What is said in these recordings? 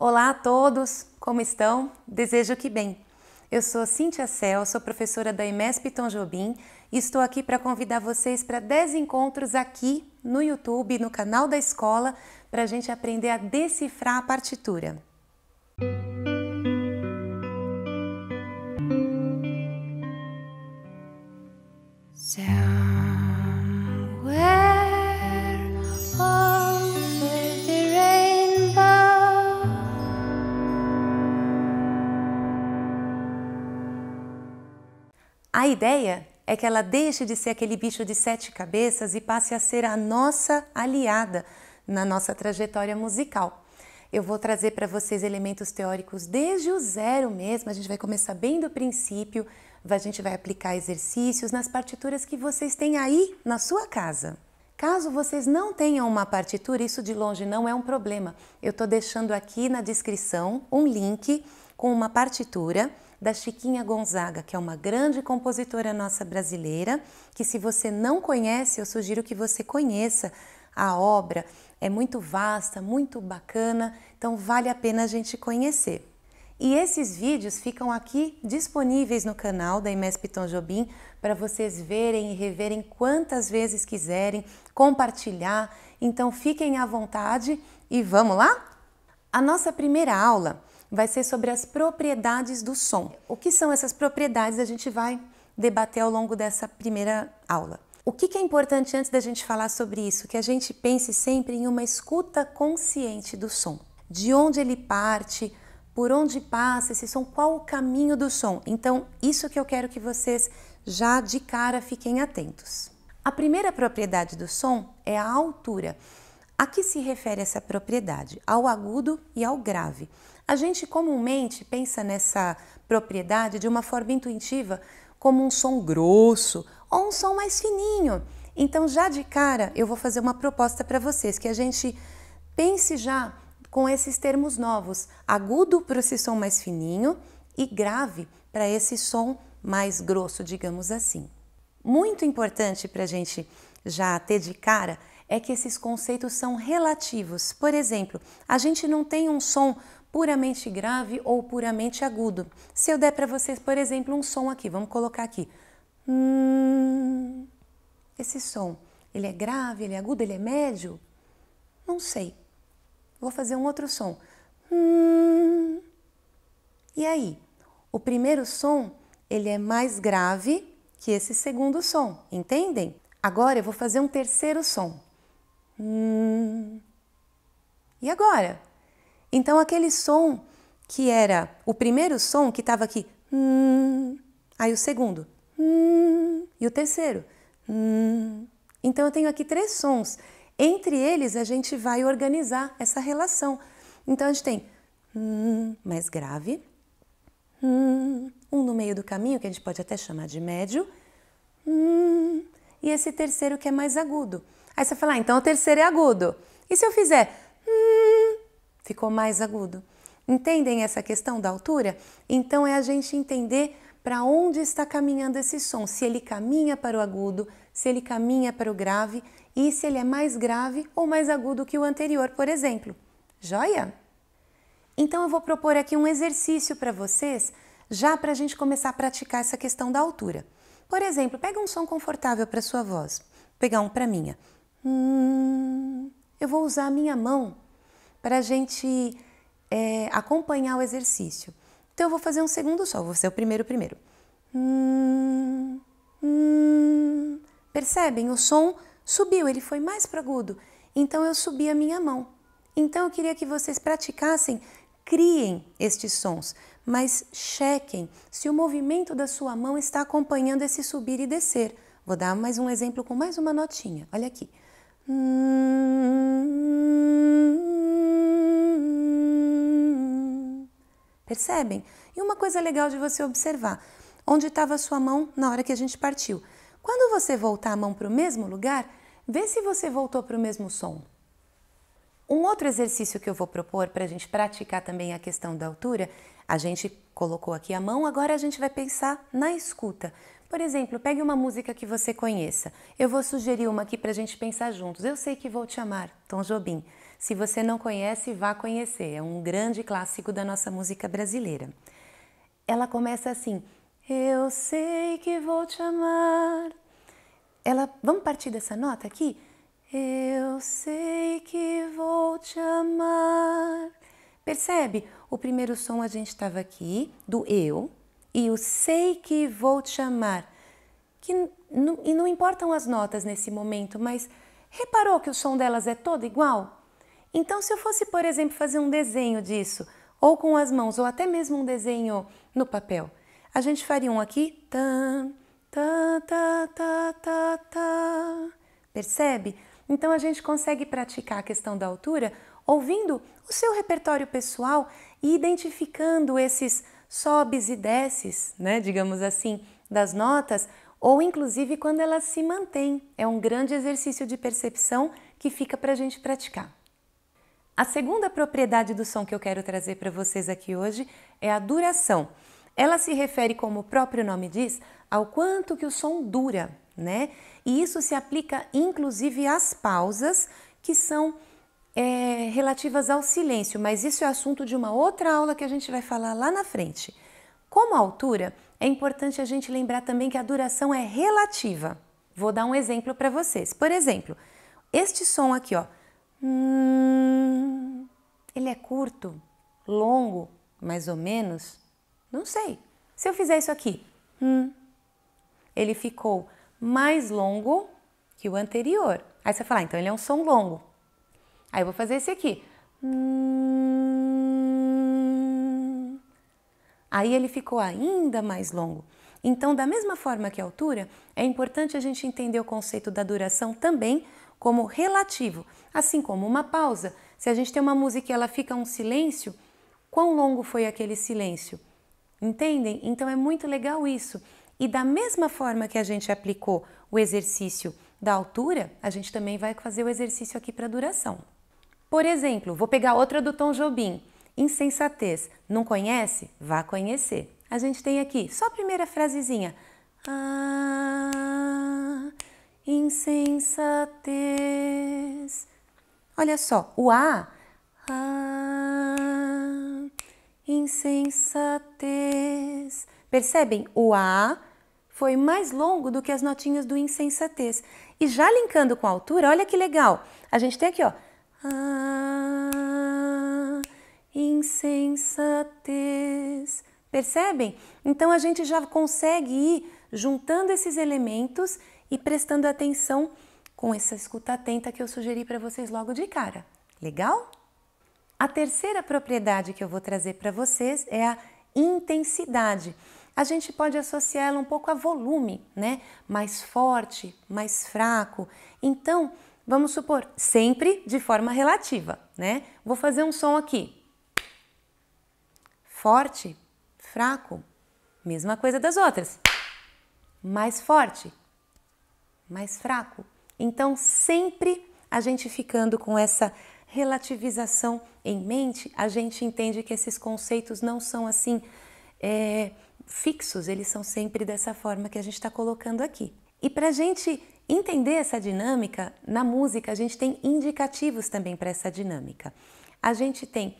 Olá a todos, como estão? Desejo que bem. Eu sou Cíntia Cel, sou professora da EMESP Tom Jobim e estou aqui para convidar vocês para 10 encontros aqui no YouTube, no canal da escola, para a gente aprender a decifrar a partitura. Sound. ideia é que ela deixe de ser aquele bicho de sete cabeças e passe a ser a nossa aliada na nossa trajetória musical. Eu vou trazer para vocês elementos teóricos desde o zero mesmo, a gente vai começar bem do princípio, a gente vai aplicar exercícios nas partituras que vocês têm aí na sua casa. Caso vocês não tenham uma partitura, isso de longe não é um problema. Eu estou deixando aqui na descrição um link com uma partitura da Chiquinha Gonzaga, que é uma grande compositora nossa brasileira, que se você não conhece, eu sugiro que você conheça a obra. É muito vasta, muito bacana, então vale a pena a gente conhecer. E esses vídeos ficam aqui disponíveis no canal da Imesp Tom Jobim para vocês verem e reverem quantas vezes quiserem, compartilhar. Então fiquem à vontade e vamos lá? A nossa primeira aula vai ser sobre as propriedades do som. O que são essas propriedades a gente vai debater ao longo dessa primeira aula. O que é importante antes da gente falar sobre isso? Que a gente pense sempre em uma escuta consciente do som. De onde ele parte, por onde passa esse som, qual o caminho do som. Então, isso que eu quero que vocês já de cara fiquem atentos. A primeira propriedade do som é a altura. A que se refere essa propriedade? Ao agudo e ao grave. A gente comumente pensa nessa propriedade de uma forma intuitiva como um som grosso ou um som mais fininho. Então, já de cara, eu vou fazer uma proposta para vocês que a gente pense já com esses termos novos: agudo para esse som mais fininho e grave para esse som mais grosso, digamos assim. Muito importante para a gente já ter de cara é que esses conceitos são relativos. Por exemplo, a gente não tem um som puramente grave ou puramente agudo. Se eu der para vocês, por exemplo, um som aqui, vamos colocar aqui. Hum, esse som, ele é grave, ele é agudo, ele é médio? Não sei. Vou fazer um outro som. Hum. E aí? O primeiro som, ele é mais grave que esse segundo som, entendem? Agora eu vou fazer um terceiro som. Hum. E agora? Então aquele som que era o primeiro som que estava aqui, hum, aí o segundo, hum, e o terceiro, hum. Então eu tenho aqui três sons. Entre eles a gente vai organizar essa relação. Então a gente tem hum, mais grave, hum, um no meio do caminho que a gente pode até chamar de médio, hum, e esse terceiro que é mais agudo. Aí você fala, ah, então o terceiro é agudo. E se eu fizer hum, ficou mais agudo. Entendem essa questão da altura? Então é a gente entender para onde está caminhando esse som, se ele caminha para o agudo, se ele caminha para o grave e se ele é mais grave ou mais agudo que o anterior, por exemplo. Joia? Então eu vou propor aqui um exercício para vocês, já para a gente começar a praticar essa questão da altura. Por exemplo, pega um som confortável para sua voz. Vou pegar um para minha. Hum, eu vou usar a minha mão para a gente é, acompanhar o exercício. Então eu vou fazer um segundo sol, vou ser o primeiro primeiro. Hum, hum, percebem? O som subiu, ele foi mais para agudo. Então eu subi a minha mão. Então eu queria que vocês praticassem, criem estes sons, mas chequem se o movimento da sua mão está acompanhando esse subir e descer. Vou dar mais um exemplo com mais uma notinha. Olha aqui. Percebem? E uma coisa legal de você observar: onde estava a sua mão na hora que a gente partiu? Quando você voltar a mão para o mesmo lugar, vê se você voltou para o mesmo som. Um outro exercício que eu vou propor para a gente praticar também a questão da altura, a gente colocou aqui a mão, agora a gente vai pensar na escuta. Por exemplo, pegue uma música que você conheça. Eu vou sugerir uma aqui para a gente pensar juntos. Eu sei que vou te amar, Tom Jobim. Se você não conhece, vá conhecer. É um grande clássico da nossa música brasileira. Ela começa assim: Eu sei que vou te amar. Ela, vamos partir dessa nota aqui? Eu sei que vou te amar. Percebe? O primeiro som a gente estava aqui do eu, e o sei que vou te chamar. Que, e não importam as notas nesse momento, mas reparou que o som delas é todo igual? Então, se eu fosse, por exemplo, fazer um desenho disso, ou com as mãos, ou até mesmo um desenho no papel, a gente faria um aqui. Tan, Percebe? Então a gente consegue praticar a questão da altura ouvindo o seu repertório pessoal e identificando esses sobes e desces, né, digamos assim, das notas, ou inclusive quando elas se mantêm. É um grande exercício de percepção que fica para a gente praticar. A segunda propriedade do som que eu quero trazer para vocês aqui hoje é a duração. Ela se refere, como o próprio nome diz, ao quanto que o som dura, né? E isso se aplica inclusive às pausas, que são é, relativas ao silêncio, mas isso é assunto de uma outra aula que a gente vai falar lá na frente. Como a altura, é importante a gente lembrar também que a duração é relativa. Vou dar um exemplo para vocês. Por exemplo, este som aqui, ó. Hum, ele é curto, longo, mais ou menos? Não sei. Se eu fizer isso aqui, hum, ele ficou mais longo que o anterior. Aí você fala, ah, então ele é um som longo. Aí eu vou fazer esse aqui. Hum. Aí ele ficou ainda mais longo. Então, da mesma forma que a altura, é importante a gente entender o conceito da duração também como relativo, assim como uma pausa. Se a gente tem uma música e ela fica um silêncio, quão longo foi aquele silêncio? Entendem? Então é muito legal isso. E da mesma forma que a gente aplicou o exercício da altura, a gente também vai fazer o exercício aqui para duração. Por exemplo, vou pegar outra do Tom Jobim. Insensatez. Não conhece? Vá conhecer. A gente tem aqui só a primeira frasezinha. Ah, insensatez. Olha só, o A. Ah, insensatez. Percebem? O A foi mais longo do que as notinhas do insensatez. E já linkando com a altura, olha que legal. A gente tem aqui, ó. Ah, insensatez. Percebem? Então a gente já consegue ir juntando esses elementos e prestando atenção com essa escuta atenta que eu sugeri para vocês logo de cara. Legal? A terceira propriedade que eu vou trazer para vocês é a intensidade. A gente pode associá-la um pouco a volume, né? Mais forte, mais fraco. Então, vamos supor, sempre de forma relativa, né? Vou fazer um som aqui. Forte, fraco, mesma coisa das outras. Mais forte, mais fraco. Então, sempre a gente ficando com essa relativização em mente, a gente entende que esses conceitos não são assim é, fixos, eles são sempre dessa forma que a gente está colocando aqui. E para a gente Entender essa dinâmica, na música a gente tem indicativos também para essa dinâmica. A gente tem,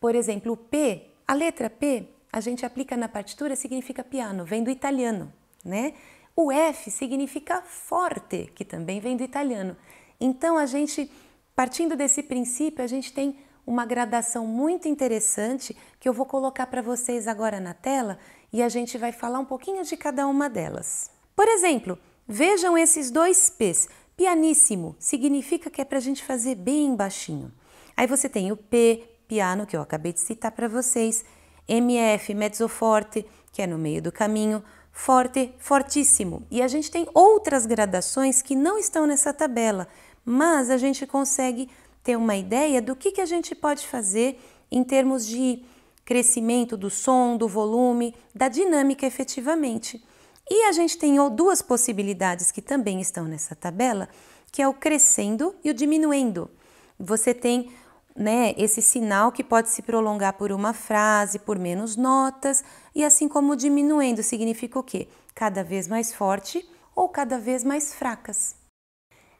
por exemplo, o P, a letra P, a gente aplica na partitura, significa piano, vem do italiano, né? O F significa forte, que também vem do italiano. Então a gente, partindo desse princípio, a gente tem uma gradação muito interessante que eu vou colocar para vocês agora na tela e a gente vai falar um pouquinho de cada uma delas. Por exemplo, Vejam esses dois P's. Pianíssimo significa que é para a gente fazer bem baixinho. Aí você tem o P, piano, que eu acabei de citar para vocês, MF, mezzo forte que é no meio do caminho, forte, fortíssimo. E a gente tem outras gradações que não estão nessa tabela, mas a gente consegue ter uma ideia do que, que a gente pode fazer em termos de crescimento do som, do volume, da dinâmica efetivamente. E a gente tem duas possibilidades que também estão nessa tabela, que é o crescendo e o diminuindo Você tem né, esse sinal que pode se prolongar por uma frase, por menos notas, e assim como diminuindo significa o quê? Cada vez mais forte ou cada vez mais fracas.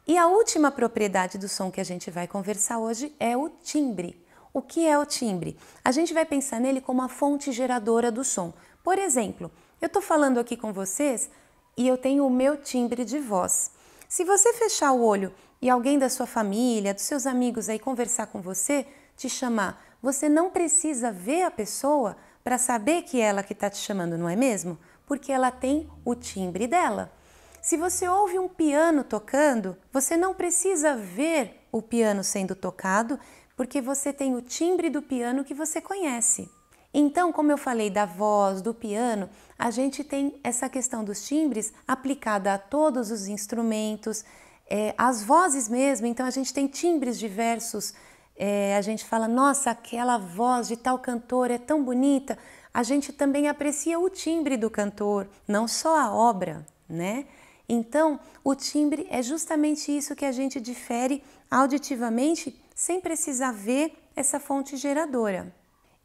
E a última propriedade do som que a gente vai conversar hoje é o timbre. O que é o timbre? A gente vai pensar nele como a fonte geradora do som. Por exemplo, eu estou falando aqui com vocês e eu tenho o meu timbre de voz. Se você fechar o olho e alguém da sua família, dos seus amigos aí conversar com você, te chamar, você não precisa ver a pessoa para saber que ela que está te chamando, não é mesmo? Porque ela tem o timbre dela. Se você ouve um piano tocando, você não precisa ver o piano sendo tocado, porque você tem o timbre do piano que você conhece. Então, como eu falei da voz, do piano, a gente tem essa questão dos timbres aplicada a todos os instrumentos, é, as vozes mesmo. Então, a gente tem timbres diversos. É, a gente fala, nossa, aquela voz de tal cantor é tão bonita. A gente também aprecia o timbre do cantor, não só a obra, né? Então, o timbre é justamente isso que a gente difere auditivamente sem precisar ver essa fonte geradora.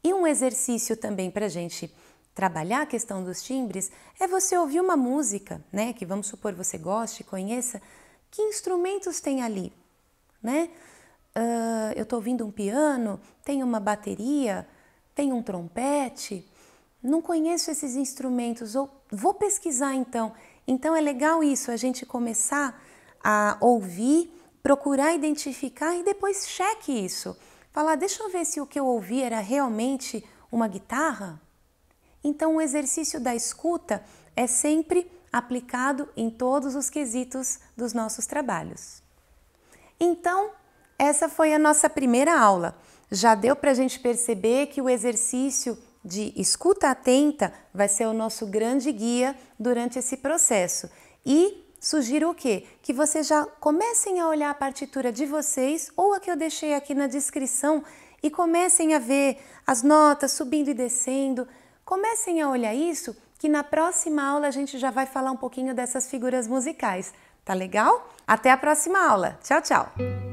E um exercício também para a gente trabalhar a questão dos timbres é você ouvir uma música, né, que vamos supor você goste, conheça, que instrumentos tem ali, né? Uh, eu estou ouvindo um piano, tem uma bateria, tem um trompete, não conheço esses instrumentos, ou vou pesquisar então. Então é legal isso, a gente começar a ouvir, procurar identificar e depois cheque isso falar: deixa eu ver se o que eu ouvi era realmente uma guitarra? Então, o exercício da escuta é sempre aplicado em todos os quesitos dos nossos trabalhos. Então, essa foi a nossa primeira aula. Já deu para a gente perceber que o exercício de escuta atenta vai ser o nosso grande guia durante esse processo. E sugiro o quê? Que vocês já comecem a olhar a partitura de vocês ou a que eu deixei aqui na descrição e comecem a ver as notas subindo e descendo. Comecem a olhar isso, que na próxima aula a gente já vai falar um pouquinho dessas figuras musicais. Tá legal? Até a próxima aula. Tchau, tchau.